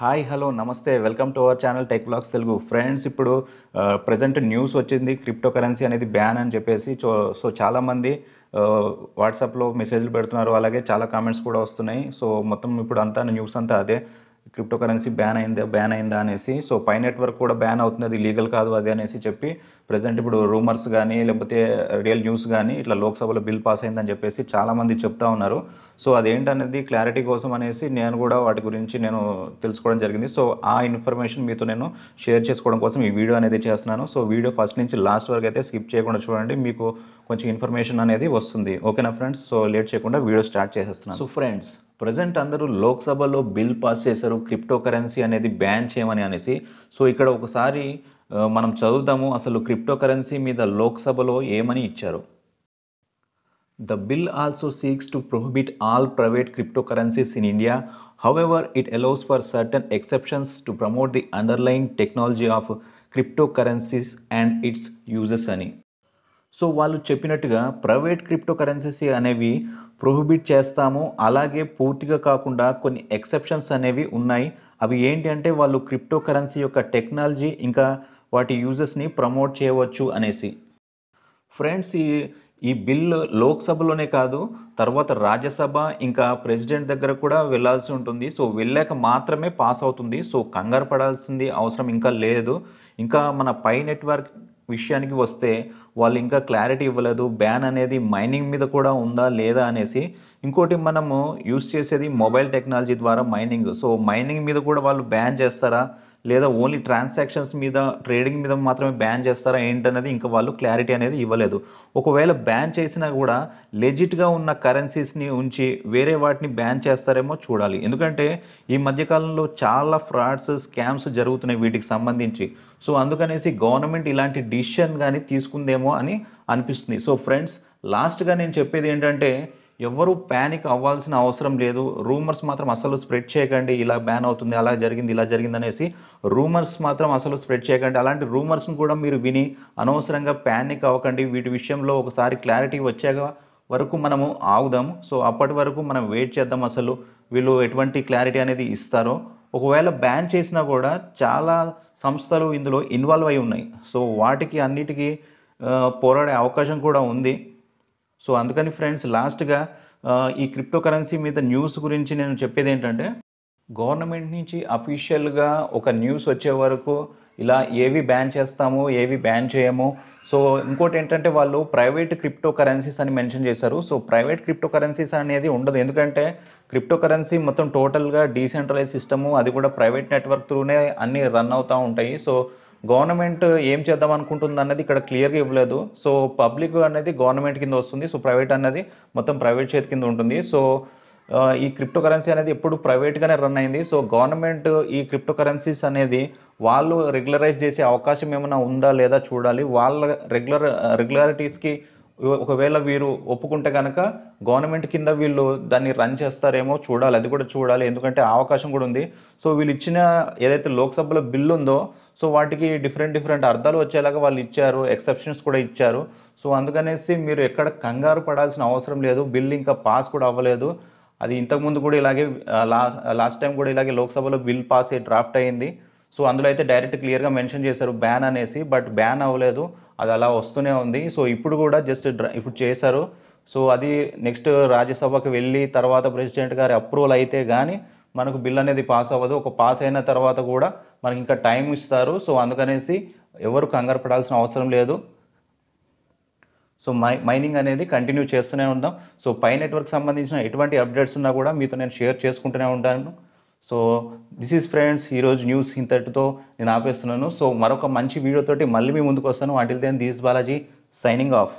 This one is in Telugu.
hi hello namaste welcome to our channel tech blogs Telugu friends ఇప్పుడు ప్రజెంట్ న్యూస్ వచ్చింది క్రిప్టో కరెన్సీ అనేది బ్యాన్ అని చెప్పేసి సో సో చాలామంది వాట్సాప్లో మెసేజ్లు పెడుతున్నారు అలాగే చాలా కామెంట్స్ కూడా వస్తున్నాయి సో మొత్తం ఇప్పుడు అంతా న్యూస్ అంతా అదే క్రిప్టో కరెన్సీ బ్యాన్ అయిందా బ్యాన్ అయిందా అనేసి సో పై నెట్వర్క్ కూడా బ్యాన్ అవుతుంది అది లీగల్ కాదు అది అనేసి చెప్పి ప్రజెంట్ ఇప్పుడు రూమర్స్ కానీ లేకపోతే రియల్ న్యూస్ కానీ ఇట్లా లోక్సభలో బిల్ పాస్ అయిందని చెప్పేసి చాలామంది చెప్తా ఉన్నారు సో అదేంటనేది క్లారిటీ కోసం అనేసి నేను కూడా వాటి గురించి నేను తెలుసుకోవడం జరిగింది సో ఆ ఇన్ఫర్మేషన్ మీతో నేను షేర్ చేసుకోవడం కోసం ఈ వీడియో అనేది చేస్తున్నాను సో వీడియో ఫస్ట్ నుంచి లాస్ట్ వరకు అయితే స్కిప్ చేయకుండా చూడండి మీకు కొంచెం ఇన్ఫర్మేషన్ అనేది వస్తుంది ఓకేనా ఫ్రెండ్స్ సో లేట్ చేయకుండా వీడియో స్టార్ట్ చేసేస్తున్నాను సో ఫ్రెండ్స్ ప్రజెంట్ అందరూ లోక్సభలో బిల్ పాస్ చేశారు క్రిప్టో కరెన్సీ అనేది బ్యాన్ చేయమని అనేసి సో ఇక్కడ ఒకసారి మనం చదువుదాము అసలు క్రిప్టో కరెన్సీ మీద లోక్సభలో ఏమని ఇచ్చారు the bill also seeks to prohibit all private crypto currencies in India however it allows for certain exceptions to promote the underlying technology of crypto currencies and its uses అని సో వాళ్ళు చెప్పినట్టుగా ప్రైవేట్ క్రిప్టో కరెన్సీస్ అనేవి ప్రొహిబిట్ చేస్తాము అలాగే పూర్తిగా కాకుండా కొన్ని ఎక్సెప్షన్స్ అనేవి ఉన్నాయి అవి ఏంటి అంటే వాళ్ళు క్రిప్టో కరెన్సీ యొక్క టెక్నాలజీ ఇంకా వాటి యూజెస్ని ప్రమోట్ చేయవచ్చు అనేసి ఫ్రెండ్స్ ఈ ఈ బిల్లు లోక్సభలోనే కాదు తర్వాత రాజ్యసభ ఇంకా ప్రెసిడెంట్ దగ్గర కూడా వెళ్లాల్సి ఉంటుంది సో వెళ్ళాక మాత్రమే పాస్ అవుతుంది సో కంగారు పడాల్సింది అవసరం ఇంకా లేదు ఇంకా మన పై నెట్వర్క్ విషయానికి వస్తే వాళ్ళు ఇంకా క్లారిటీ ఇవ్వలేదు బ్యాన్ అనేది మైనింగ్ మీద కూడా ఉందా లేదా అనేసి ఇంకోటి మనము యూస్ చేసేది మొబైల్ టెక్నాలజీ ద్వారా మైనింగ్ సో మైనింగ్ మీద కూడా వాళ్ళు బ్యాన్ చేస్తారా లేదా ఓన్లీ ట్రాన్సాక్షన్స్ మీద ట్రేడింగ్ మీద మాత్రమే బ్యాన్ చేస్తారా ఏంటనేది ఇంకా వాళ్ళు క్లారిటీ అనేది ఇవ్వలేదు ఒకవేళ బ్యాన్ చేసినా కూడా లెజిట్గా ఉన్న కరెన్సీస్ని ఉంచి వేరే వాటిని బ్యాన్ చేస్తారేమో చూడాలి ఎందుకంటే ఈ మధ్యకాలంలో చాలా ఫ్రాడ్స్ స్కామ్స్ జరుగుతున్నాయి వీటికి సంబంధించి సో అందుకనేసి గవర్నమెంట్ ఇలాంటి డిసిషన్ కానీ తీసుకుందేమో అని అనిపిస్తుంది సో ఫ్రెండ్స్ లాస్ట్గా నేను చెప్పేది ఏంటంటే ఎవ్వరూ ప్యానిక్ అవ్వాల్సిన అవసరం లేదు రూమర్స్ మాత్రం అసలు స్ప్రెడ్ చేయకండి ఇలా బ్యాన్ అవుతుంది అలా జరిగింది ఇలా జరిగింది అనేసి రూమర్స్ మాత్రం అసలు స్ప్రెడ్ చేయకండి అలాంటి రూమర్స్ని కూడా మీరు విని అనవసరంగా ప్యానిక్ అవ్వకండి వీటి విషయంలో ఒకసారి క్లారిటీ వచ్చాక వరకు మనము ఆగుదాము సో అప్పటి వరకు మనం వెయిట్ చేద్దాం అసలు వీళ్ళు ఎటువంటి క్లారిటీ అనేది ఇస్తారో ఒకవేళ బ్యాన్ చేసినా కూడా చాలా సంస్థలు ఇందులో ఇన్వాల్వ్ అయి ఉన్నాయి సో వాటికి అన్నిటికీ పోరాడే అవకాశం కూడా ఉంది సో అందుకని ఫ్రెండ్స్ లాస్ట్గా ఈ క్రిప్టో కరెన్సీ మీద న్యూస్ గురించి నేను చెప్పేది ఏంటంటే గవర్నమెంట్ నుంచి అఫీషియల్గా ఒక న్యూస్ వచ్చే వరకు ఇలా ఏవి బ్యాన్ చేస్తాము ఏవి బ్యాన్ చేయము సో ఇంకోటి ఏంటంటే వాళ్ళు ప్రైవేట్ క్రిప్టో కరెన్సీస్ అని మెన్షన్ చేశారు సో ప్రైవేట్ క్రిప్టో కరెన్సీస్ అనేది ఉండదు ఎందుకంటే క్రిప్టో కరెన్సీ మొత్తం టోటల్గా డీసెంట్రలైజ్ సిస్టము అది కూడా ప్రైవేట్ నెట్వర్క్ త్రూనే అన్నీ రన్ అవుతూ ఉంటాయి సో గవర్నమెంట్ ఏం చేద్దాం అనుకుంటుంది అన్నది ఇక్కడ క్లియర్గా ఇవ్వలేదు సో పబ్లిక్ అనేది గవర్నమెంట్ కింద వస్తుంది సో ప్రైవేట్ అనేది మొత్తం ప్రైవేట్ చేతి కింద ఉంటుంది సో ఈ క్రిప్టో కరెన్సీ అనేది ఎప్పుడు ప్రైవేట్గానే రన్ అయింది సో గవర్నమెంట్ ఈ క్రిప్టో కరెన్సీస్ అనేది వాళ్ళు రెగ్యులరైజ్ చేసే అవకాశం ఏమైనా ఉందా లేదా చూడాలి వాళ్ళ రెగ్యులర్ రెగ్యులారిటీస్కి ఒకవేళ వీరు ఒప్పుకుంటే కనుక గవర్నమెంట్ కింద వీళ్ళు దాన్ని రన్ చేస్తారేమో చూడాలి అది కూడా చూడాలి ఎందుకంటే అవకాశం కూడా ఉంది సో వీళ్ళు ఇచ్చిన ఏదైతే లోక్సభలో బిల్ ఉందో సో వాటికి డిఫరెంట్ డిఫరెంట్ అర్థాలు వచ్చేలాగా వాళ్ళు ఇచ్చారు ఎక్సెప్షన్స్ కూడా ఇచ్చారు సో అందుకనేసి మీరు ఎక్కడ కంగారు పడాల్సిన అవసరం లేదు బిల్ ఇంకా పాస్ కూడా అవ్వలేదు అది ఇంతకుముందు కూడా ఇలాగే లాస్ట్ లాస్ట్ టైం కూడా ఇలాగే లోక్సభలో బిల్ పాస్ అయ్యి డ్రాఫ్ట్ అయ్యింది సో అందులో అయితే డైరెక్ట్ క్లియర్గా మెన్షన్ చేశారు బ్యాన్ అనేసి బట్ బ్యాన్ అవ్వలేదు అది అలా వస్తూనే ఉంది సో ఇప్పుడు కూడా జస్ట్ ఇప్పుడు చేశారు సో అది నెక్స్ట్ రాజ్యసభకు వెళ్ళి తర్వాత ప్రెసిడెంట్ గారి అప్రూవల్ అయితే కానీ మనకు బిల్ అనేది పాస్ అవ్వదు ఒక పాస్ అయిన తర్వాత కూడా మనకి ఇంకా టైం ఇస్తారు సో అందుకనేసి ఎవరు కంగారు పడాల్సిన అవసరం లేదు సో మై మైనింగ్ అనేది కంటిన్యూ చేస్తూనే ఉందాం సో పై నెట్వర్క్ సంబంధించిన ఎటువంటి అప్డేట్స్ ఉన్నా కూడా మీతో నేను షేర్ చేసుకుంటూనే ఉంటాను సో దిస్ ఈస్ ఫ్రెండ్స్ ఈరోజు న్యూస్ ఇంతటితో నేను ఆపేస్తున్నాను సో మరొక మంచి వీడియోతోటి మళ్ళీ మీ ముందుకు వస్తాను until then this Balaji signing of